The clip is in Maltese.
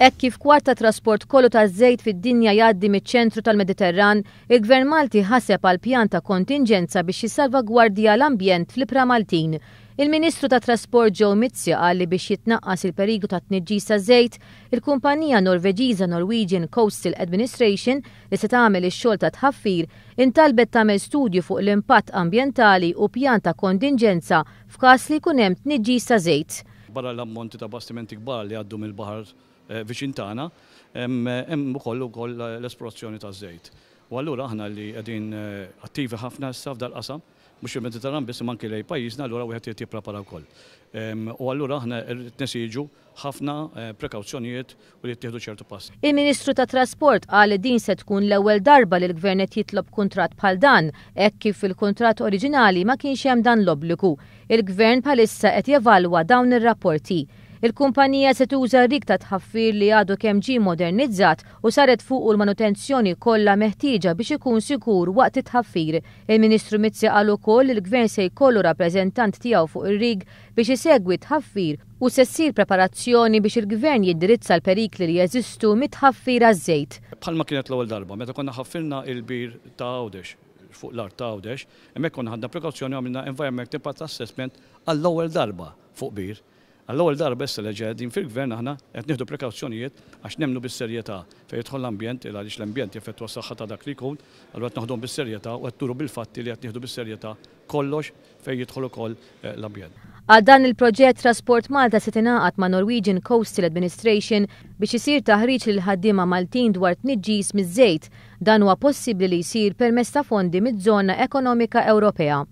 Ek kif kwart ta' trasport kollu ta' żejt fid-dinja jgħaddi miċ-ċentru tal-Mediterran, il-Gvern Malti ħaseb għal pjan ta' kontingenza biex jissalvagwardja l-ambjent fl-Ipra Maltin. Il-Ministru ta' Trasport Joe Mizzja għalli biex jitnaqqas il perigu ta' tniġġis zejt, żejt, il-kumpanija Norveġiża Norwegian Coastal Administration li se tagħmel ix-xogħol ta' tħaffir intalbet tagħmel studju fuq l-impatt ambjentali u pjan ta' kontingenza f'każ li jkun hemm tniġġis ta' żejt. Barra l-ammonti ta' bastimenti kbar li għaddu mill-baħar Eh, viċin hemm ukoll ukoll l-esplorazzjoni taż-żejt. U allura aħna li qegħdin eh, attivi ħafna issa f'dal-qasam, mux il-Mediterran biss manki lej pajizna, allura u għet jiprapara wkoll. U allura aħna nesiġu ħafna eh, prekawzjonijiet u li jittieħdu ċertu passi. Il-Ministru ta' Trasport għal din se tkun l-ewwel darba li l-Gvern qed jitlob kuntratt bħal dan, hekk kif il-kuntratt oriġinali ma kienx hemm dan l-obbligu. Il-Gvern bħalissa qed jevalwa dawn ir-rapporti. Il-kumpanija se tuża rikta ta' tħaffir li għadu kemm ġi modernizzat u saret fuq l-manutenzjoni kollha meħtieġa biex ikun sikur waqt it-tħaffir. Il-Ministru Mizzi qal ukoll il-Gvern se jkollu rappreżentant tiegħu fuq ir-rig biex isegwi tħaffir u se ssir preparazzjoni biex il-gvern jiddirizza l-perikli li jeżistu mitħaffir għaż-żejt. Bħalma kienet l-ewwel darba, meta konna ħaffirna il-bir ta' għawdex fuq l-art ta' għawdex, hemmhekk konna ħadna prekawzjoni għamilna environment impact assessment għall-ewwel darba fuq bir. Għall-ewwel darba issa li ġedin fil-gvern aħna qed nieħdu prekawzjonijiet għax nemnu bis-serjetà fejn jidħol l-ambjent il għaliex l-ambjent jaffettwa s-saħħa ta' dak li jkun, allura qed naħdhom bis-serjetà u qed turu bil-fatti li qed nieħdu bis-serjetà kollox fejn jidħol ukoll eh, l-ambjent. Għal dan il-proġett Transport Malta se tingħaqad ma' Norwegian Coastal Administration biex isir taħriġ lil ħaddiema Maltin dwar tniġġis miż-żejt dan huwa possibbli li jsir permezz ta' fondi miż-żona ekonomika Ewropea.